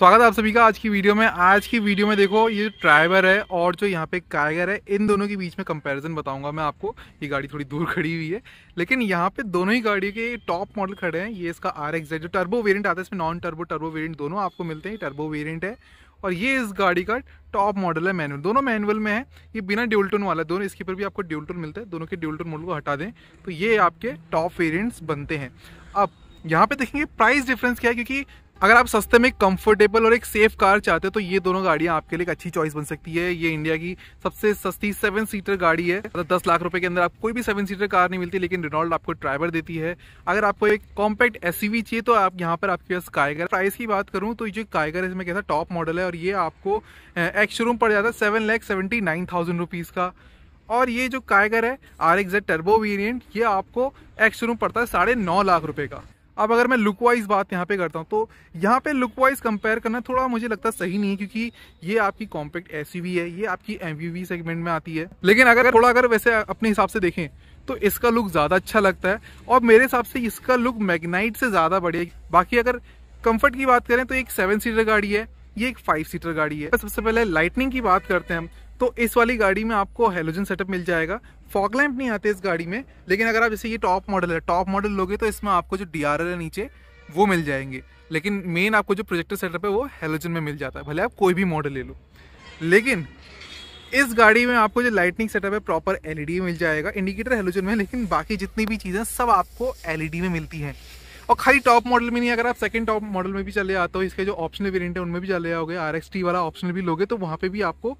स्वागत है आप सभी का आज की वीडियो में आज की वीडियो में देखो ये ड्राइवर है और जो यहाँ पे कारगर है इन दोनों के बीच में कंपैरिजन बताऊंगा मैं आपको ये गाड़ी थोड़ी दूर खड़ी हुई है लेकिन यहाँ पे दोनों ही गाड़ी के टॉप मॉडल खड़े हैं ये इसका आर एक्स जो टर्बो वेरियंट आता है इसमें नॉन टर्बो टर्बो वेरियंट दोनों आपको मिलते हैं टर्बो वेरियंट है और ये इस गाड़ी का टॉप मॉडल है मैनुअल दोनों मैनुअल में है ये बिना ड्यूल्टन वाला है दोनों इसके ऊपर भी आपको ड्यूल्टन मिलता है दोनों के ड्यूल्टन मॉडल को हटा दें तो ये आपके टॉप वेरियंट्स बनते हैं अब यहाँ पे देखेंगे प्राइस डिफरेंस क्या है क्योंकि अगर आप सस्ते में कंफर्टेबल और एक सेफ कार चाहते हो तो ये दोनों गाड़ियां आपके लिए एक अच्छी चॉइस बन सकती है ये इंडिया की सबसे सस्ती सेवन सीटर गाड़ी है मतलब दस लाख रुपए के अंदर आप कोई भी सेवन सीटर कार नहीं मिलती लेकिन रिनॉल्ड आपको ड्राइवर देती है अगर आपको एक कॉम्पैक्ट एस चाहिए तो आप यहाँ पर आपके पास कायगर प्राइस की बात करूँ तो जो कायगर इसमें कैसा टॉप मॉडल है और ये आपको एक्स शोरूम पड़ जाता है seven lakh seventy nine thousand rupees का और ये जो कायगर है आर एक्स टर्बो वेरियंट ये आपको एक्स शोरूम पड़ता है साढ़े नौ लाख रुपये का अब अगर मैं लुक वाइज बात यहाँ पे करता हूँ तो यहाँ पे लुक वाइज कंपेयर करना थोड़ा मुझे लगता है सही नहीं है क्योंकि ये आपकी कॉम्पैक्ट एस है ये आपकी एम सेगमेंट में आती है लेकिन अगर थोड़ा अगर वैसे अपने हिसाब से देखें तो इसका लुक ज़्यादा अच्छा लगता है और मेरे हिसाब से इसका लुक मैगनाइट से ज़्यादा बढ़िया बाकी अगर कम्फर्ट की बात करें तो एक सेवन सीटर गाड़ी है ये एक फाइव सीटर गाड़ी है सबसे पहले लाइटनिंग की बात करते हैं हम तो इस वाली गाड़ी में आपको हेलोजन सेटअप मिल जाएगा फॉग लैंप नहीं आते इस गाड़ी में लेकिन अगर आप जैसे ये टॉप मॉडल है टॉप मॉडल लोगे तो इसमें आपको जो डी है नीचे वो मिल जाएंगे लेकिन मेन आपको जो प्रोजेक्टर सेटअप है वो हेलोजन में मिल जाता है भले आप कोई भी मॉडल ले लो लेकिन इस गाड़ी में आपको जो लाइटनिंग सेटअप है प्रॉपर एलईडी e मिल जाएगा इंडिकेटर हेलोजन में लेकिन बाकी जितनी भी चीज़ें सब आपको एलईडी e में मिलती हैं और खाली टॉप मॉडल में नहीं अगर आप सेकंड टॉप मॉडल में भी चले आते हो इसके जो ऑप्शनल वेरिएंट है उनमें भी चले आओगे आर वाला ऑप्शनल भी लोगे तो वहाँ पर भी आपको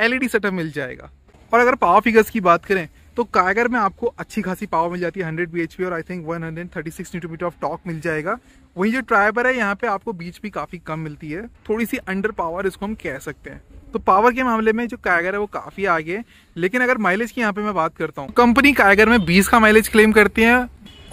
एल सेटअप e मिल जाएगा और अगर पावर फिगर्स की बात करें तो कायगर में आपको अच्छी खासी पावर मिल जाती है एच पी और I think 136 newton of torque मिल जाएगा वहीं जो ट्राइबर है यहाँ पे आपको बीच भी काफी कम मिलती है थोड़ी सी अंडर पावर इसको हम कह सकते हैं तो पावर के मामले में जो कायगर है वो काफी आगे है लेकिन अगर माइलेज की यहाँ पे मैं बात करता हूँ कंपनी कायगर में 20 का माइलेज क्लेम करती है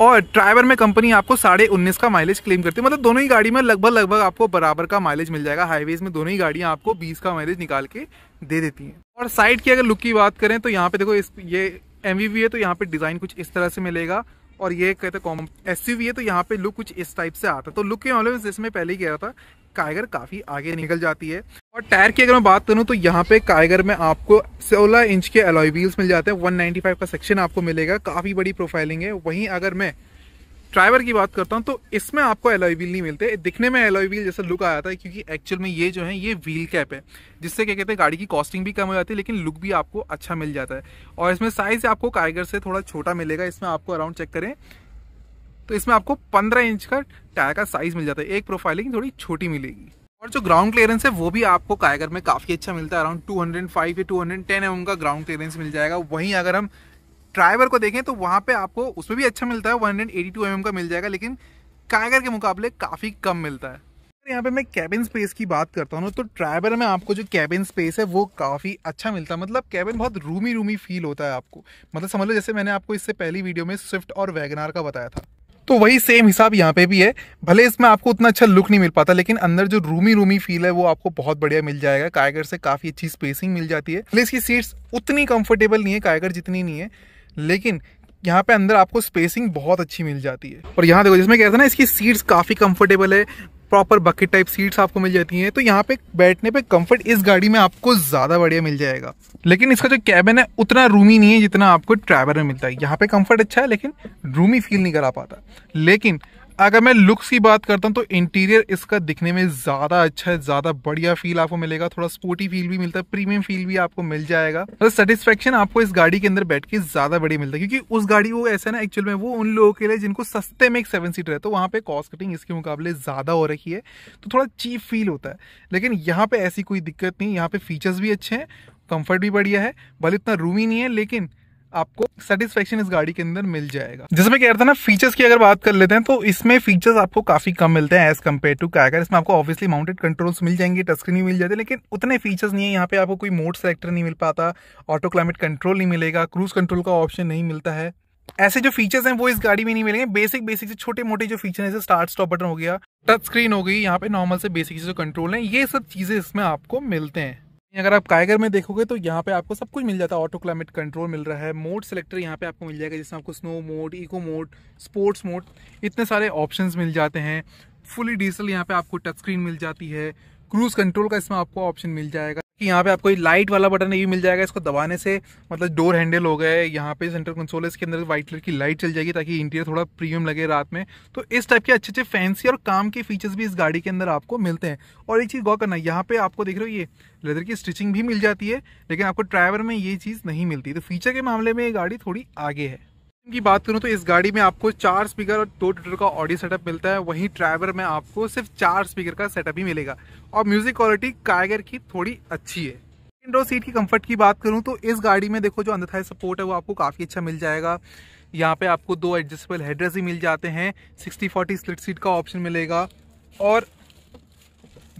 और ड्राइवर में कंपनी आपको साढ़े उन्नीस का माइलेज क्लेम करती है मतलब दोनों ही गाड़ी में लगभग लगभग आपको बराबर का माइलेज मिल जाएगा हाईवेज में दोनों ही गाड़ियाँ आपको बीस का माइलेज निकाल के दे देती हैं और साइड की अगर लुक की बात करें तो यहाँ पे देखो इस ये एम है तो यहाँ पे डिज़ाइन कुछ इस तरह से मिलेगा और ये कहते हैं कॉमन एस है तो यहाँ पे लुक कुछ इस टाइप से आता है तो लुक के मामले में जिसमें पहले ही कह रहा था कायगर काफ़ी आगे निकल जाती है और टायर की अगर मैं बात करूँ तो यहाँ पे कायगर में आपको 16 इंच के अलॉय व्हील्स मिल जाते हैं 195 का सेक्शन आपको मिलेगा काफ़ी बड़ी प्रोफाइलिंग है वहीं अगर मैं ड्राइवर की बात करता हूँ तो इसमें आपको एलोई व्हील नहीं मिलते दिखने में एलोई व्हील जैसा लुक आया था क्योंकि एक्चुअल में ये जो है ये व्हील कैप है जिससे क्या कहते हैं गाड़ी की कॉस्टिंग भी कम हो जाती है लेकिन लुक भी आपको अच्छा मिल जाता है और इसमें साइज़ आपको कारगर से थोड़ा छोटा मिलेगा इसमें आपको अराउंड चेक करें तो इसमें आपको पंद्रह इंच का टायर का साइज़ मिल जाता है एक प्रोफाइलिंग थोड़ी छोटी मिलेगी और जो ग्राउंड क्लियरेंस है वो भी आपको कायगर में काफ़ी अच्छा मिलता है अराउंड 205 या 210 हंड्रेड का ग्राउंड क्लियरेंस मिल जाएगा वहीं अगर हम ड्राइवर को देखें तो वहाँ पे आपको उसमें भी अच्छा मिलता है 182 हंड्रेड mm का मिल जाएगा लेकिन कागर के मुकाबले काफ़ी कम मिलता है यहाँ पे मैं कैबिन स्पेस की बात करता हूँ तो ट्राइवर में आपको जो कैबिन स्पेस है वो काफ़ी अच्छा मिलता है मतलब कैबिन बहुत रूमी रूमी फील होता है आपको मतलब समझ लो जैसे मैंने आपको इससे पहली वीडियो में स्विफ्ट और वैगनार का बताया था तो वही सेम हिसाब यहाँ पे भी है भले इसमें आपको उतना अच्छा लुक नहीं मिल पाता लेकिन अंदर जो रूमी रूमी फील है वो आपको बहुत बढ़िया मिल जाएगा कायगर से काफ़ी अच्छी स्पेसिंग मिल जाती है भले इसकी सीट्स उतनी कंफर्टेबल नहीं है कायगर जितनी नहीं है लेकिन यहाँ पे अंदर आपको स्पेसिंग बहुत अच्छी मिल जाती है और यहाँ देखो जिसमें कहते हैं ना इसकी सीट्स काफ़ी कंफर्टेबल है प्रॉपर बकेट टाइप सीट्स आपको मिल जाती हैं तो यहाँ पे बैठने पे कंफर्ट इस गाड़ी में आपको ज़्यादा बढ़िया मिल जाएगा लेकिन इसका जो कैबिन है उतना रूमी नहीं है जितना आपको ट्रैवलर में मिलता है यहाँ पे कंफर्ट अच्छा है लेकिन रूमी फील नहीं करा पाता लेकिन अगर मैं लुक्स की बात करता हूँ तो इंटीरियर इसका दिखने में ज़्यादा अच्छा है ज़्यादा बढ़िया फील आपको मिलेगा थोड़ा स्पोर्टी फील भी मिलता है प्रीमियम फील भी आपको मिल जाएगा तो सेटिस्फेक्शन आपको इस गाड़ी के अंदर बैठ के ज़्यादा बढ़िया मिलता है क्योंकि उस गाड़ी वो ऐसा ना एक्चुअल में वो उन लोगों के लिए जिनको सस्ते में एक सेवन सीटर है तो वहाँ पे कॉस्ट कटिंग इसके मुकाबले ज़्यादा हो रही है तो थोड़ा चीप फील होता है लेकिन यहाँ पे ऐसी कोई दिक्कत नहीं यहाँ पे फीचर्स भी अच्छे हैं कंफर्ट भी बढ़िया है भले इतना रूम ही नहीं है लेकिन आपको सेटिस्फेक्शन इस गाड़ी के अंदर मिल जाएगा जिसमें कह रहा था ना फीचर्स की अगर बात कर लेते हैं तो इसमें फीचर्स आपको काफी कम मिलते हैं एज कम्पेयर टू कैगर इसमें आपको ऑब्वियसली माउंटेड कंट्रोल्स मिल जाएंगे टस्क्रीन भी मिल जाते हैं लेकिन उतने फीचर्स नहीं है यहाँ पे आपको कोई मोड सेलेक्टर नहीं मिल पाता ऑटो क्लाइमेट कंट्रोल नहीं मिलेगा क्रूज कंट्रोल का ऑप्शन नहीं मिलता है ऐसे जो फीचर्स हैं वो इस गाड़ी में नहीं मिलेंगे बेसिक बेसिक से छोटे मोटे जो फीचर हैं स्टार्ट स्टॉप बटन हो गया टच स्क्रीन हो गई यहाँ पे नॉर्मल से बेसिक जो कंट्रोल है ये सब चीजें इसमें आपको मिलते हैं अगर आप कायगर में देखोगे तो यहाँ पे आपको सब कुछ मिल जाता है ऑटो क्लाइमेट कंट्रोल मिल रहा है मोड सेलेक्टर यहाँ पे आपको मिल जाएगा जिसमें आपको snow mode eco mode sports mode इतने सारे ऑप्शंस मिल जाते हैं फुली डीजल यहाँ पे आपको टच स्क्रीन मिल जाती है क्रूज कंट्रोल का इसमें आपको ऑप्शन मिल जाएगा कि यहाँ पे आपको ये लाइट वाला बटन ये मिल जाएगा इसको दबाने से मतलब डोर हैंडल हो गए यहाँ पे सेंटर कंसोल इसके अंदर व्हाइट कलर की लाइट चल जाएगी ताकि इंटीरियर थोड़ा प्रीमियम लगे रात में तो इस टाइप के अच्छे अच्छे फैंसी और काम के फीचर्स भी इस गाड़ी के अंदर आपको मिलते हैं और एक चीज़ गौर करना यहाँ पे आपको देख रहे हो ये लेदर की स्टिचिंग भी मिल जाती है लेकिन आपको ड्राइवर में ये चीज़ नहीं मिलती तो फीचर के मामले में ये गाड़ी थोड़ी आगे है की बात करूं तो इस गाड़ी में आपको चार स्पीकर और दो ट्विटर का ऑडियो सेटअप मिलता है वहीं ड्राइवर में आपको सिर्फ चार स्पीकर का सेटअप ही मिलेगा और म्यूजिक क्वालिटी कायगर की थोड़ी अच्छी है विंडो सीट की कंफर्ट की बात करूं तो इस गाड़ी में देखो जो अंदर सपोर्ट है वो आपको काफ़ी अच्छा मिल जाएगा यहाँ पे आपको दो एडजस्टेबल हेडरेस ही मिल जाते हैं सिक्सटी फोर्टी स्लिट सीट का ऑप्शन मिलेगा और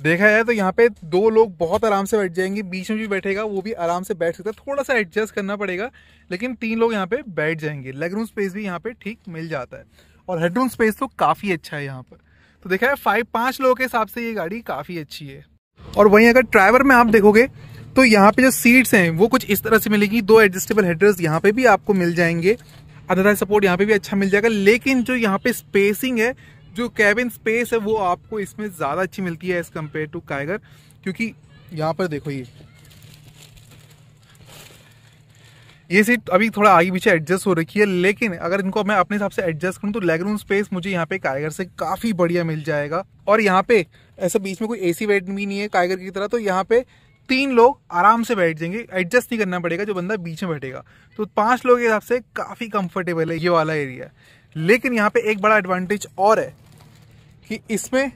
देखा जाए तो यहाँ पे दो लोग बहुत आराम से बैठ जाएंगे बीच में भी बैठेगा वो भी आराम से बैठ सकता है थोड़ा सा एडजस्ट करना पड़ेगा लेकिन तीन लोग यहाँ पे बैठ जाएंगे लेग रूम स्पेस भी यहाँ पे ठीक मिल जाता है और हेडरूम स्पेस तो काफ़ी अच्छा है यहाँ पर तो देखा है फाइव पांच लोगों के हिसाब से ये गाड़ी काफ़ी अच्छी है और वहीं अगर ड्राइवर में आप देखोगे तो यहाँ पे जो सीट्स हैं वो कुछ इस तरह से मिलेगी दो एडजस्टेबल हेडर्स यहाँ पे भी आपको मिल जाएंगे अदरवाइज सपोर्ट यहाँ पे भी अच्छा मिल जाएगा लेकिन जो यहाँ पे स्पेसिंग है जो कैबिन स्पेस है वो आपको इसमें ज़्यादा अच्छी मिलती है एज़ कम्पेयर टू काइगर क्योंकि यहाँ पर देखो ये ये सीट अभी थोड़ा आगे पीछे एडजस्ट हो रखी है लेकिन अगर इनको मैं अपने हिसाब से एडजस्ट करूँ तो लेग रूम स्पेस मुझे यहाँ पे कायगर से काफ़ी बढ़िया मिल जाएगा और यहाँ पे ऐसा बीच में कोई एसी बेड भी नहीं है कायगर की तरह तो यहाँ पे तीन लोग आराम से बैठ जाएंगे एडजस्ट नहीं करना पड़ेगा जो बंदा बीच में बैठेगा तो पांच लोग के हिसाब से काफ़ी कंफर्टेबल है ये वाला एरिया लेकिन यहाँ पे एक बड़ा एडवांटेज और है कि इसमें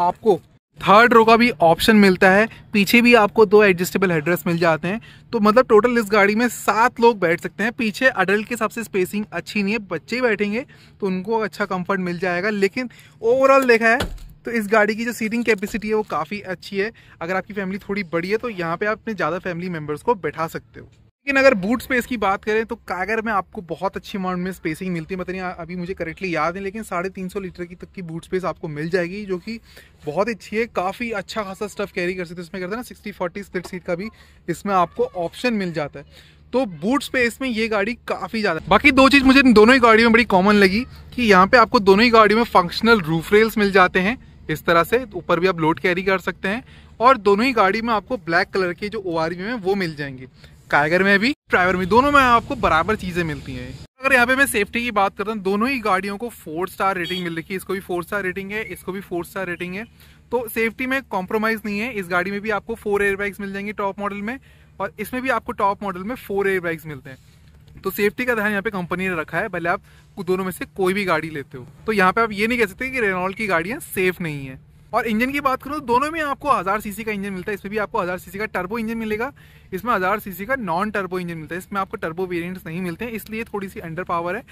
आपको थर्ड रो का भी ऑप्शन मिलता है पीछे भी आपको दो एडजस्टेबल हेडरेस मिल जाते हैं तो मतलब टोटल इस गाड़ी में सात लोग बैठ सकते हैं पीछे अडल्ट के हिसाब से स्पेसिंग अच्छी नहीं है बच्चे ही बैठेंगे तो उनको अच्छा कंफर्ट मिल जाएगा लेकिन ओवरऑल देखा है तो इस गाड़ी की जो सीटिंग कैपेसिटी है वो काफ़ी अच्छी है अगर आपकी फैमिली थोड़ी बड़ी है तो यहाँ पर आप अपने ज़्यादा फैमिली मेम्बर्स को बैठा सकते हो लेकिन अगर बूट स्पेस की बात करें तो कागर में आपको बहुत अच्छी अमाउंट में स्पेसिंग मिलती है मतलब अभी मुझे करेक्टली याद नहीं लेकिन साढ़े तीन सौ लीटर की तक की बूट स्पेस आपको मिल जाएगी जो कि बहुत अच्छी है काफ़ी अच्छा खासा स्टफ कैरी कर सकते इसमें करते हैं ना सिक्सटी फोर्टी स्प्लिट सीट का भी इसमें आपको ऑप्शन मिल जाता है तो बूट स्पेस में ये गाड़ी काफ़ी ज़्यादा बाकी दो चीज़ मुझे दोनों ही गाड़ियों में बड़ी कॉमन लगी कि यहाँ पे आपको दोनों ही गाड़ियों में फंक्शनल रूफ रेल्स मिल जाते हैं इस तरह से ऊपर भी आप लोड कैरी कर सकते हैं और दोनों ही गाड़ी में आपको ब्लैक कलर के जो ओ है वो मिल जाएंगे कायगर में भी ड्राइवर में दोनों में आपको बराबर चीज़ें मिलती हैं अगर यहाँ पे मैं सेफ्टी की बात करता हूँ दोनों ही गाड़ियों को फोर स्टार रेटिंग मिल रही है इसको भी फोर स्टार रेटिंग है इसको भी फोर स्टार रेटिंग है तो सेफ्टी में कॉम्प्रोमाइज़ नहीं है इस गाड़ी में भी आपको फोर एयरबैग्स मिल जाएंगे टॉप मॉडल में और इसमें भी आपको टॉप मॉडल में फोर एयरबैग्स मिलते हैं तो सेफ्टी का ध्यान यहाँ पे कंपनी ने रखा है भले आप दोनों में से कोई भी गाड़ी लेते हो तो यहाँ पे आप ये नहीं कह सकते कि रेनॉल्ड की गाड़ियाँ सेफ नहीं है और इंजन की बात करूँ तो दोनों में आपको हज़ार सीसी का इंजन मिलता है इसमें भी आपको हज़ार सीसी का टर्बो इंजन मिलेगा इसमें हज़ार सीसी का नॉन टर्बो इंजन मिलता है इसमें आपको टर्बो वेरियंट्स नहीं मिलते हैं इसलिए थोड़ी सी अंडर पावर है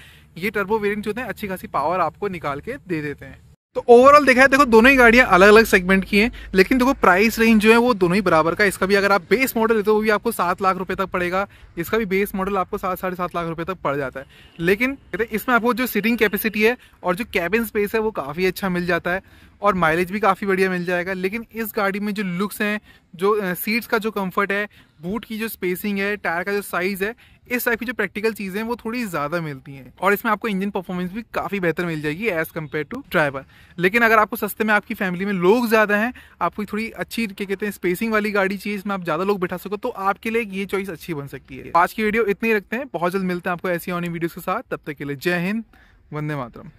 ये टर्बो वेरियंट होते हैं अच्छी खासी पावर आपको निकाल के दे देते हैं तो ओवरऑल देखा है देखो दोनों ही गाड़ियां अलग अलग सेगमेंट की हैं लेकिन देखो प्राइस रेंज जो है वो दोनों ही बराबर का इसका भी अगर आप बेस मॉडल लेते हो वो भी आपको सात लाख रुपए तक पड़ेगा इसका भी बेस मॉडल आपको सात साढ़े सात लाख रुपए तक पड़ जाता है लेकिन इसमें आपको जो सीटिंग कैपेसिटी है और जो कैबिन स्पेस है वो काफ़ी अच्छा मिल जाता है और माइलेज भी काफ़ी बढ़िया मिल जाएगा लेकिन इस गाड़ी में जो लुक्स हैं जो सीट्स का जो कंफर्ट है बूट की जो स्पेसिंग है टायर का जो साइज़ है इस टाइप की जो प्रैक्टिकल चीज़ें हैं वो थोड़ी ज़्यादा मिलती हैं और इसमें आपको इंजन परफॉर्मेंस भी काफ़ी बेहतर मिल जाएगी एज़ कम्पेयर टू ड्राइवर लेकिन अगर आपको सस्ते में आपकी फैमिली में लोग ज़्यादा हैं आपको थोड़ी अच्छी क्या कहते हैं स्पेसिंग वाली गाड़ी चाहिए इसमें आप ज़्यादा लोग बैठा सको तो आपके लिए ये चॉइस अच्छी बन सकती है आज की वीडियो इतनी रखते हैं बहुत जल्द मिलते हैं आपको ऐसी ऑनिंग वीडियोज़ के साथ तब तक के लिए जय हिंद वंदे मातरम